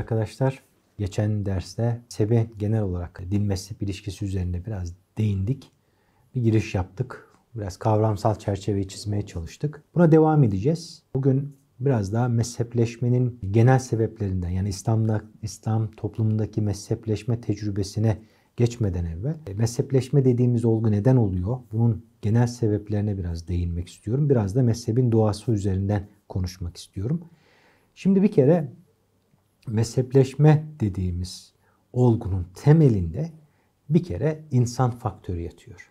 arkadaşlar. Geçen derste sebe genel olarak din meslek ilişkisi üzerinde biraz değindik. Bir giriş yaptık. Biraz kavramsal çerçeveyi çizmeye çalıştık. Buna devam edeceğiz. Bugün biraz daha mezhepleşmenin genel sebeplerinden yani İslam'da İslam toplumundaki mezhepleşme tecrübesine geçmeden evvel e, mezhepleşme dediğimiz olgu neden oluyor? Bunun genel sebeplerine biraz değinmek istiyorum. Biraz da mezhebin doğası üzerinden konuşmak istiyorum. Şimdi bir kere mezhepleşme dediğimiz olgunun temelinde bir kere insan faktörü yatıyor.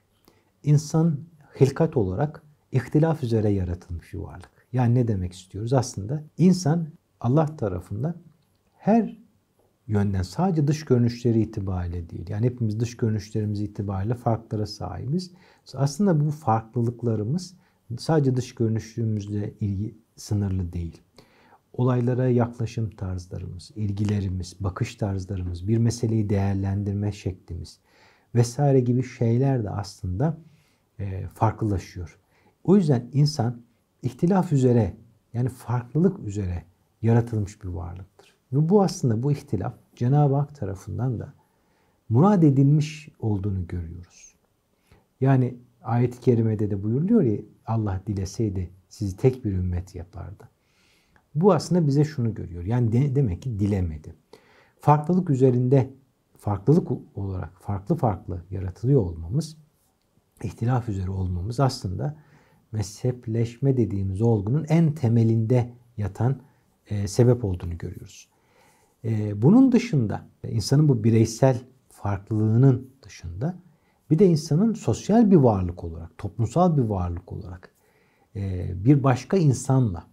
İnsan hilkat olarak ihtilaf üzere yaratılmış bir varlık. Yani ne demek istiyoruz? Aslında insan Allah tarafından her yönden sadece dış görünüşleri itibariyle değil. Yani hepimiz dış görünüşlerimiz itibariyle farklara sahibiz. Aslında bu farklılıklarımız sadece dış görünüşümüzle ilgi sınırlı değil olaylara yaklaşım tarzlarımız, ilgilerimiz, bakış tarzlarımız, bir meseleyi değerlendirme şeklimiz vesaire gibi şeyler de aslında e, farklılaşıyor. O yüzden insan ihtilaf üzere yani farklılık üzere yaratılmış bir varlıktır. Ve bu aslında bu ihtilaf Cenab-ı Hak tarafından da murad edilmiş olduğunu görüyoruz. Yani ayet-i kerimede de buyuruluyor ya Allah dileseydi sizi tek bir ümmet yapardı. Bu aslında bize şunu görüyor. Yani de, demek ki dilemedi. Farklılık üzerinde farklılık olarak farklı farklı yaratılıyor olmamız, ihtilaf üzere olmamız aslında mezhepleşme dediğimiz olgunun en temelinde yatan e, sebep olduğunu görüyoruz. E, bunun dışında insanın bu bireysel farklılığının dışında bir de insanın sosyal bir varlık olarak, toplumsal bir varlık olarak e, bir başka insanla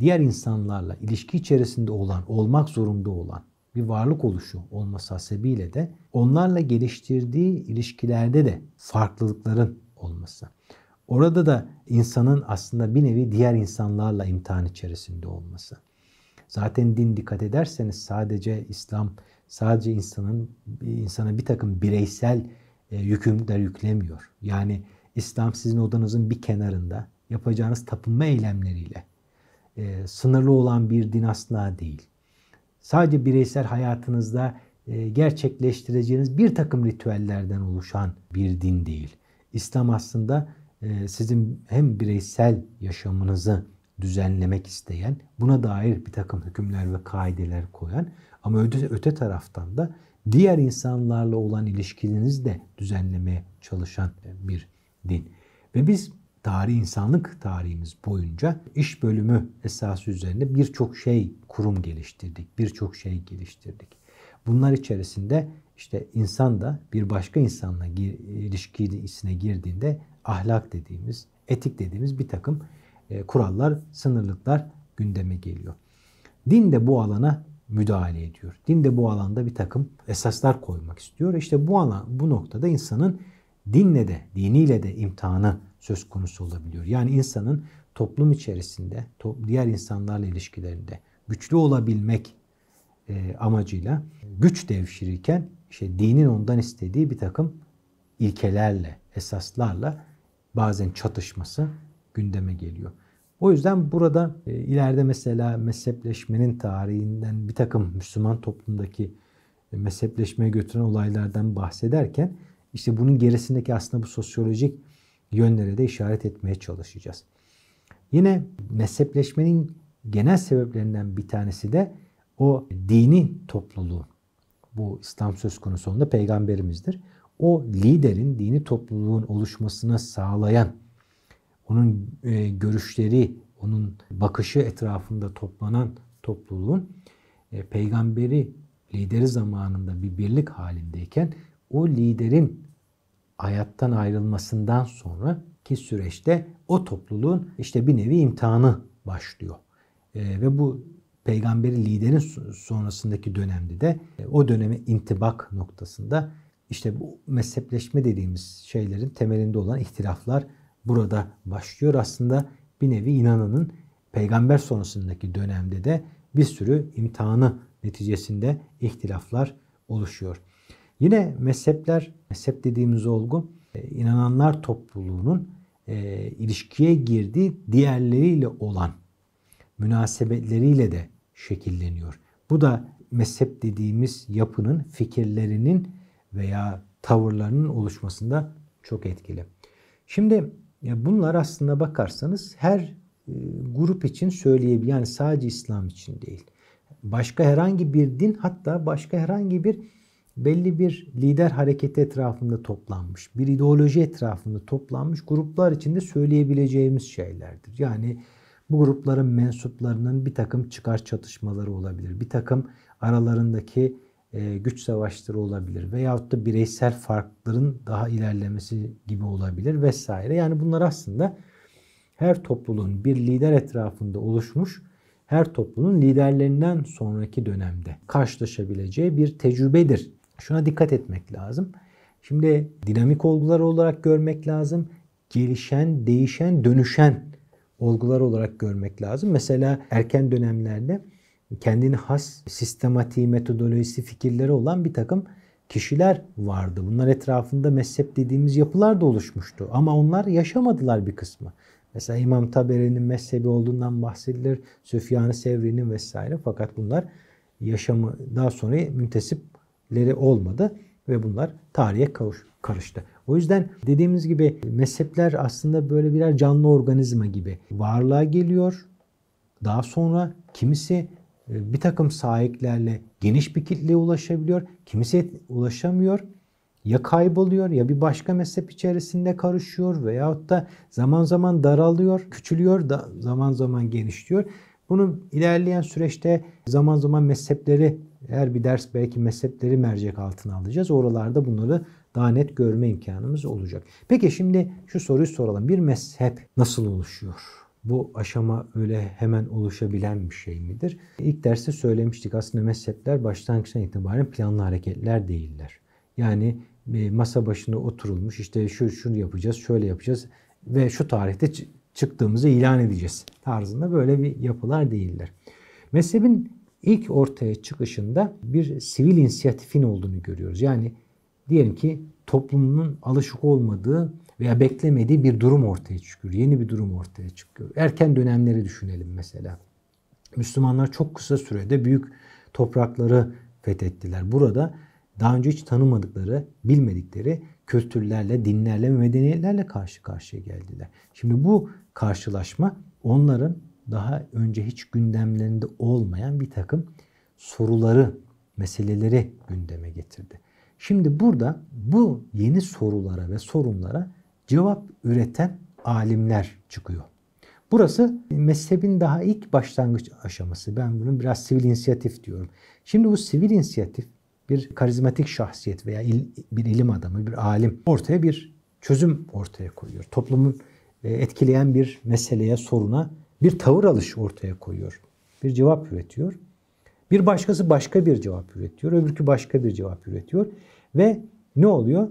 diğer insanlarla ilişki içerisinde olan, olmak zorunda olan bir varlık oluşu olması hasebiyle de onlarla geliştirdiği ilişkilerde de farklılıkların olması. Orada da insanın aslında bir nevi diğer insanlarla imtihan içerisinde olması. Zaten din dikkat ederseniz sadece İslam sadece insanın insana bir takım bireysel e, yükümler yüklemiyor. Yani İslam sizin odanızın bir kenarında yapacağınız tapınma eylemleriyle e, sınırlı olan bir din asla değil. Sadece bireysel hayatınızda e, gerçekleştireceğiniz bir takım ritüellerden oluşan bir din değil. İslam aslında e, sizin hem bireysel yaşamınızı düzenlemek isteyen, buna dair bir takım hükümler ve kaideler koyan ama öte, öte taraftan da diğer insanlarla olan ilişkinizi de düzenlemeye çalışan bir din. Ve biz tarih insanlık tarihimiz boyunca iş bölümü esası üzerinde birçok şey kurum geliştirdik, birçok şey geliştirdik. Bunlar içerisinde işte insan da bir başka insanla gir, ilişkisine girdiğinde ahlak dediğimiz, etik dediğimiz bir takım e, kurallar, sınırlıklar gündeme geliyor. Din de bu alana müdahale ediyor. Din de bu alanda bir takım esaslar koymak istiyor. İşte bu alan, bu noktada insanın dinle de, diniyle de imtihanı söz konusu olabiliyor. Yani insanın toplum içerisinde, diğer insanlarla ilişkilerinde güçlü olabilmek e, amacıyla güç devşirirken işte dinin ondan istediği bir takım ilkelerle, esaslarla bazen çatışması gündeme geliyor. O yüzden burada e, ileride mesela mezhepleşmenin tarihinden bir takım Müslüman toplumdaki e, mezhepleşmeye götüren olaylardan bahsederken işte bunun gerisindeki aslında bu sosyolojik yönlere de işaret etmeye çalışacağız. Yine mezhepleşmenin genel sebeplerinden bir tanesi de o dini topluluğu, bu İslam söz konusu onda peygamberimizdir. O liderin dini topluluğun oluşmasına sağlayan, onun e, görüşleri, onun bakışı etrafında toplanan topluluğun e, peygamberi lideri zamanında bir birlik halindeyken o liderin hayattan ayrılmasından sonra ki süreçte o topluluğun işte bir nevi imtihanı başlıyor. E, ve bu peygamberi liderin sonrasındaki dönemde de e, o döneme intibak noktasında işte bu mezhepleşme dediğimiz şeylerin temelinde olan ihtilaflar burada başlıyor. Aslında bir nevi inananın peygamber sonrasındaki dönemde de bir sürü imtihanı neticesinde ihtilaflar oluşuyor. Yine mezhepler, mezhep dediğimiz olgu e, inananlar topluluğunun e, ilişkiye girdiği diğerleriyle olan münasebetleriyle de şekilleniyor. Bu da mezhep dediğimiz yapının fikirlerinin veya tavırlarının oluşmasında çok etkili. Şimdi e, bunlar aslında bakarsanız her e, grup için söyleyebilir. Yani sadece İslam için değil. Başka herhangi bir din hatta başka herhangi bir belli bir lider hareketi etrafında toplanmış, bir ideoloji etrafında toplanmış gruplar içinde söyleyebileceğimiz şeylerdir. Yani bu grupların mensuplarının bir takım çıkar çatışmaları olabilir, bir takım aralarındaki e, güç savaşları olabilir veyahut da bireysel farkların daha ilerlemesi gibi olabilir vesaire. Yani bunlar aslında her topluluğun bir lider etrafında oluşmuş, her toplumun liderlerinden sonraki dönemde karşılaşabileceği bir tecrübedir Şuna dikkat etmek lazım. Şimdi dinamik olgular olarak görmek lazım. Gelişen, değişen, dönüşen olgular olarak görmek lazım. Mesela erken dönemlerde kendini has sistematiği, metodolojisi, fikirleri olan bir takım kişiler vardı. Bunlar etrafında mezhep dediğimiz yapılar da oluşmuştu. Ama onlar yaşamadılar bir kısmı. Mesela İmam Taberi'nin mezhebi olduğundan bahsedilir. Süfyan-ı Sevri'nin vesaire. Fakat bunlar yaşamı daha sonra müntesip leri olmadı ve bunlar tarihe kavuş, karıştı. O yüzden dediğimiz gibi mezhepler aslında böyle birer canlı organizma gibi varlığa geliyor. Daha sonra kimisi e, bir takım sahiplerle geniş bir kitleye ulaşabiliyor. Kimisi ulaşamıyor. Ya kayboluyor ya bir başka mezhep içerisinde karışıyor veyahut da zaman zaman daralıyor, küçülüyor da zaman zaman genişliyor. Bunu ilerleyen süreçte zaman zaman mezhepleri eğer bir ders belki mezhepleri mercek altına alacağız. Oralarda bunları daha net görme imkanımız olacak. Peki şimdi şu soruyu soralım. Bir mezhep nasıl oluşuyor? Bu aşama öyle hemen oluşabilen bir şey midir? İlk derste söylemiştik aslında mezhepler başlangıçtan itibaren planlı hareketler değiller. Yani masa başında oturulmuş işte şu şunu yapacağız, şöyle yapacağız ve şu tarihte çıktığımızı ilan edeceğiz tarzında böyle bir yapılar değiller. Mezhebin ilk ortaya çıkışında bir sivil inisiyatifin olduğunu görüyoruz. Yani diyelim ki toplumun alışık olmadığı veya beklemediği bir durum ortaya çıkıyor. Yeni bir durum ortaya çıkıyor. Erken dönemleri düşünelim mesela. Müslümanlar çok kısa sürede büyük toprakları fethettiler. Burada daha önce hiç tanımadıkları, bilmedikleri kültürlerle, dinlerle, medeniyetlerle karşı karşıya geldiler. Şimdi bu karşılaşma onların daha önce hiç gündemlerinde olmayan bir takım soruları, meseleleri gündeme getirdi. Şimdi burada bu yeni sorulara ve sorunlara cevap üreten alimler çıkıyor. Burası mezhebin daha ilk başlangıç aşaması. Ben bunu biraz sivil inisiyatif diyorum. Şimdi bu sivil inisiyatif bir karizmatik şahsiyet veya il, bir ilim adamı, bir alim ortaya bir çözüm ortaya koyuyor. Toplumun e, etkileyen bir meseleye, soruna bir tavır alışı ortaya koyuyor. Bir cevap üretiyor. Bir başkası başka bir cevap üretiyor. Öbürkü başka bir cevap üretiyor. Ve ne oluyor?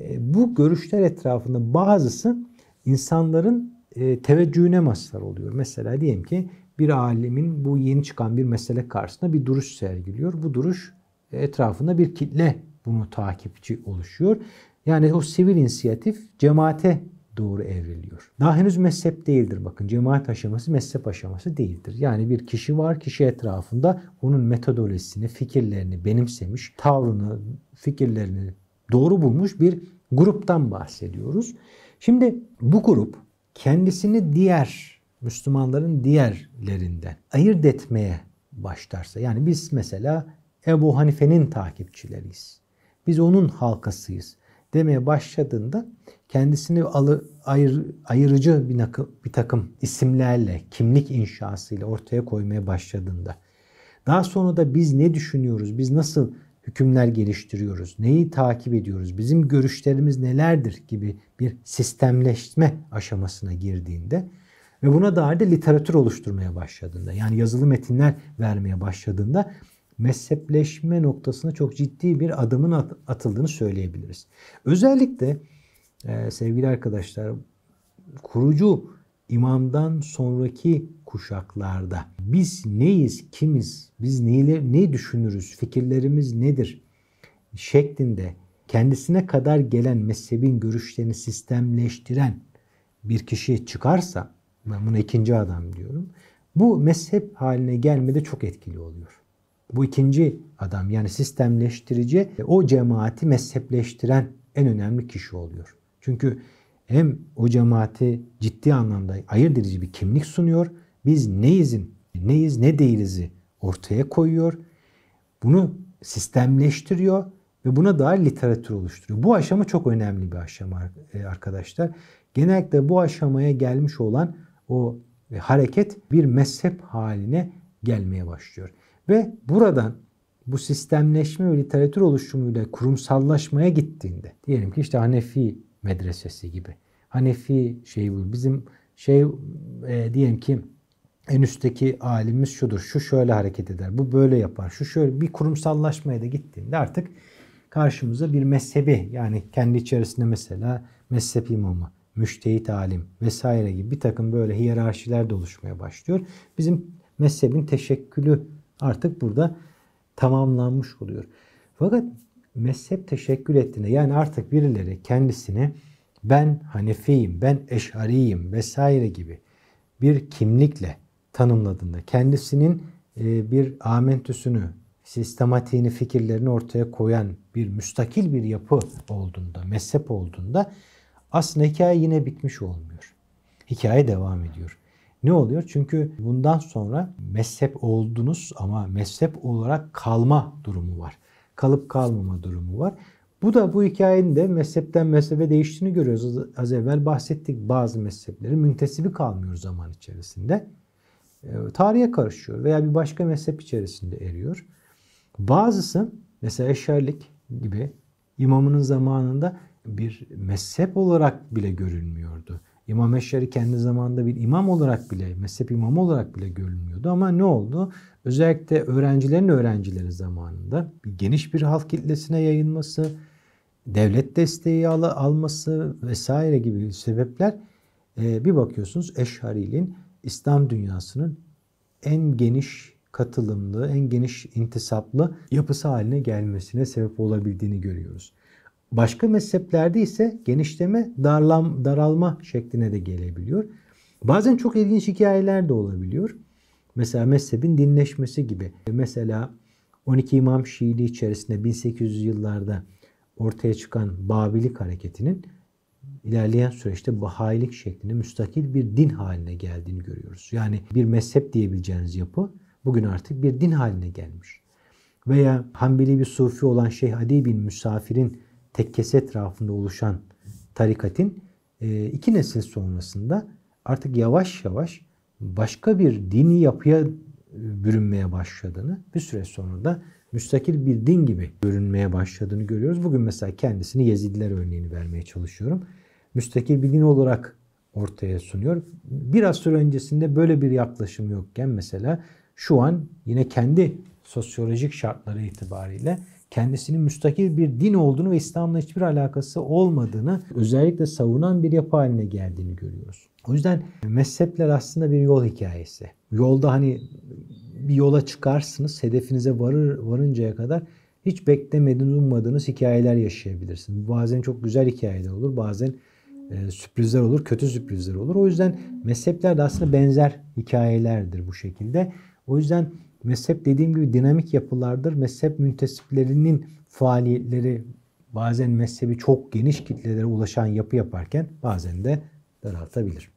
E, bu görüşler etrafında bazısı insanların e, teveccühüne mazhar oluyor. Mesela diyelim ki bir alimin bu yeni çıkan bir mesele karşısında bir duruş sergiliyor. Bu duruş etrafında bir kitle bunu takipçi oluşuyor. Yani o sivil inisiyatif cemaate doğru evriliyor. Daha henüz mezhep değildir bakın. Cemaat aşaması mezhep aşaması değildir. Yani bir kişi var, kişi etrafında onun metodolojisini, fikirlerini benimsemiş, tavrını, fikirlerini doğru bulmuş bir gruptan bahsediyoruz. Şimdi bu grup kendisini diğer Müslümanların diğerlerinden ayırt etmeye başlarsa yani biz mesela Ebu Hanife'nin takipçileriyiz. Biz onun halkasıyız demeye başladığında kendisini alı, ayır, ayırıcı bir, nakı, bir takım isimlerle, kimlik inşasıyla ortaya koymaya başladığında daha sonra da biz ne düşünüyoruz, biz nasıl hükümler geliştiriyoruz, neyi takip ediyoruz, bizim görüşlerimiz nelerdir gibi bir sistemleşme aşamasına girdiğinde ve buna dair de literatür oluşturmaya başladığında yani yazılı metinler vermeye başladığında mezhepleşme noktasına çok ciddi bir adımın atıldığını söyleyebiliriz. Özellikle e, sevgili arkadaşlar kurucu imamdan sonraki kuşaklarda biz neyiz, kimiz, biz neyle, ne düşünürüz, fikirlerimiz nedir şeklinde kendisine kadar gelen mezhebin görüşlerini sistemleştiren bir kişi çıkarsa ben buna ikinci adam diyorum. Bu mezhep haline gelmede çok etkili oluyor. Bu ikinci adam yani sistemleştirici o cemaati mezhepleştiren en önemli kişi oluyor. Çünkü hem o cemaati ciddi anlamda ayırt edici bir kimlik sunuyor. Biz neyizin, neyiz ne değilizi ortaya koyuyor. Bunu sistemleştiriyor ve buna dair literatür oluşturuyor. Bu aşama çok önemli bir aşama e, arkadaşlar. Genellikle bu aşamaya gelmiş olan o hareket bir mezhep haline gelmeye başlıyor. Ve buradan bu sistemleşme ve literatür oluşumuyla kurumsallaşmaya gittiğinde diyelim ki işte Hanefi medresesi gibi. Hanefi şey bu bizim şey e, diyelim ki en üstteki alimimiz şudur. Şu şöyle hareket eder. Bu böyle yapar. Şu şöyle bir kurumsallaşmaya da gittiğinde artık karşımıza bir mezhebi yani kendi içerisinde mesela mezhep imamı, müştehit alim vesaire gibi bir takım böyle hiyerarşiler de oluşmaya başlıyor. Bizim mezhebin teşekkülü artık burada tamamlanmış oluyor. Fakat mezhep teşekkül ettiğinde yani artık birileri kendisini ben Hanefiyim, ben Eş'ariyim vesaire gibi bir kimlikle tanımladığında kendisinin e, bir amentüsünü, sistematiğini, fikirlerini ortaya koyan bir müstakil bir yapı olduğunda, mezhep olduğunda aslında hikaye yine bitmiş olmuyor. Hikaye devam ediyor. Ne oluyor? Çünkü bundan sonra mezhep oldunuz ama mezhep olarak kalma durumu var. Kalıp kalmama durumu var. Bu da bu hikayenin de mezhepten mezhebe değiştiğini görüyoruz. Az evvel bahsettik bazı mezheplerin müntesibi kalmıyor zaman içerisinde. E, tarihe karışıyor veya bir başka mezhep içerisinde eriyor. Bazısı mesela Eşerlik gibi imamının zamanında bir mezhep olarak bile görünmüyordu. İmam Eşşari kendi zamanında bir imam olarak bile, mezhep imamı olarak bile görünmüyordu. Ama ne oldu? Özellikle öğrencilerin öğrencileri zamanında geniş bir halk kitlesine yayılması, devlet desteği al alması vesaire gibi sebepler e, bir bakıyorsunuz Eşhari'nin İslam dünyasının en geniş katılımlı, en geniş intisaplı yapısı haline gelmesine sebep olabildiğini görüyoruz. Başka mezheplerde ise genişleme darlam, daralma şekline de gelebiliyor. Bazen çok ilginç hikayeler de olabiliyor. Mesela mezhebin dinleşmesi gibi. Mesela 12 İmam Şiili içerisinde 1800 yıllarda ortaya çıkan Babilik hareketinin ilerleyen süreçte Bahayilik şeklinde müstakil bir din haline geldiğini görüyoruz. Yani bir mezhep diyebileceğiniz yapı bugün artık bir din haline gelmiş. Veya Hanbeli bir Sufi olan Şeyh Adi bin Müsafir'in tekkesi etrafında oluşan tarikatin e, iki nesil sonrasında artık yavaş yavaş başka bir dini yapıya e, bürünmeye başladığını, bir süre sonra da müstakil bir din gibi görünmeye başladığını görüyoruz. Bugün mesela kendisini Yezidiler örneğini vermeye çalışıyorum. Müstakil bir din olarak ortaya sunuyor. Biraz süre öncesinde böyle bir yaklaşım yokken mesela şu an yine kendi sosyolojik şartları itibariyle kendisinin müstakil bir din olduğunu ve İslam'la hiçbir alakası olmadığını özellikle savunan bir yapı haline geldiğini görüyoruz. O yüzden mezhepler aslında bir yol hikayesi. Yolda hani bir yola çıkarsınız, hedefinize varır varıncaya kadar hiç beklemediğiniz, ummadığınız hikayeler yaşayabilirsiniz. Bazen çok güzel hikayeler olur, bazen e, sürprizler olur, kötü sürprizler olur. O yüzden mezhepler de aslında benzer hikayelerdir bu şekilde. O yüzden Mezhep dediğim gibi dinamik yapılardır. Mezhep müntesiplerinin faaliyetleri bazen mezhebi çok geniş kitlelere ulaşan yapı yaparken bazen de daraltabilir.